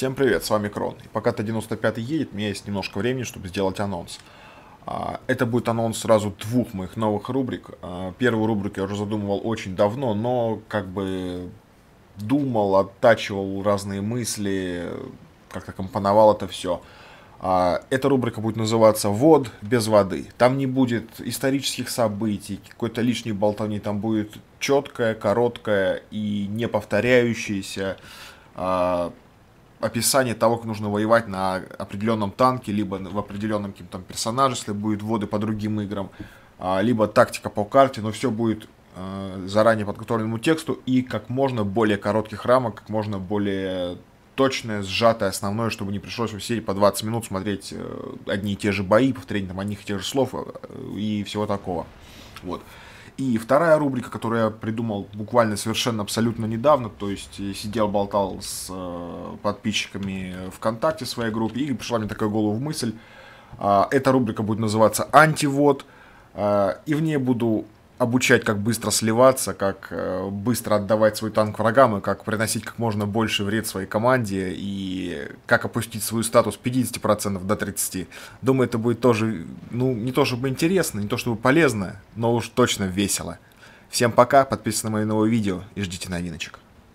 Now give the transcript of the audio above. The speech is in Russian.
Всем привет, с вами Крон. И пока Т-95 едет, у меня есть немножко времени, чтобы сделать анонс. А, это будет анонс сразу двух моих новых рубрик. А, первую рубрику я уже задумывал очень давно, но как бы думал, оттачивал разные мысли, как-то компоновал это все. А, эта рубрика будет называться «Вод без воды». Там не будет исторических событий, какой-то лишней болтовни. Там будет четкая, короткая и не повторяющаяся описание того, как нужно воевать на определенном танке, либо в определенном каким-то персонаже, если будет вводы по другим играм, а, либо тактика по карте, но все будет а, заранее подготовленному тексту и как можно более коротких рамок, как можно более точное, сжатое основное, чтобы не пришлось в серии по 20 минут смотреть э, одни и те же бои, повторение там одних и тех же слов э, и всего такого. Вот. И вторая рубрика, которую я придумал буквально совершенно абсолютно недавно, то есть э, сидел, болтал с э, подписчиками ВКонтакте в своей группе, и пришла мне такая голову в мысль. А, эта рубрика будет называться «Антивод», а, и в ней буду обучать, как быстро сливаться, как э, быстро отдавать свой танк врагам и как приносить как можно больше вред своей команде и как опустить свой статус 50% до 30%. Думаю, это будет тоже, ну, не то чтобы интересно, не то чтобы полезно, но уж точно весело. Всем пока, подписывайтесь на мои новые видео и ждите новиночек.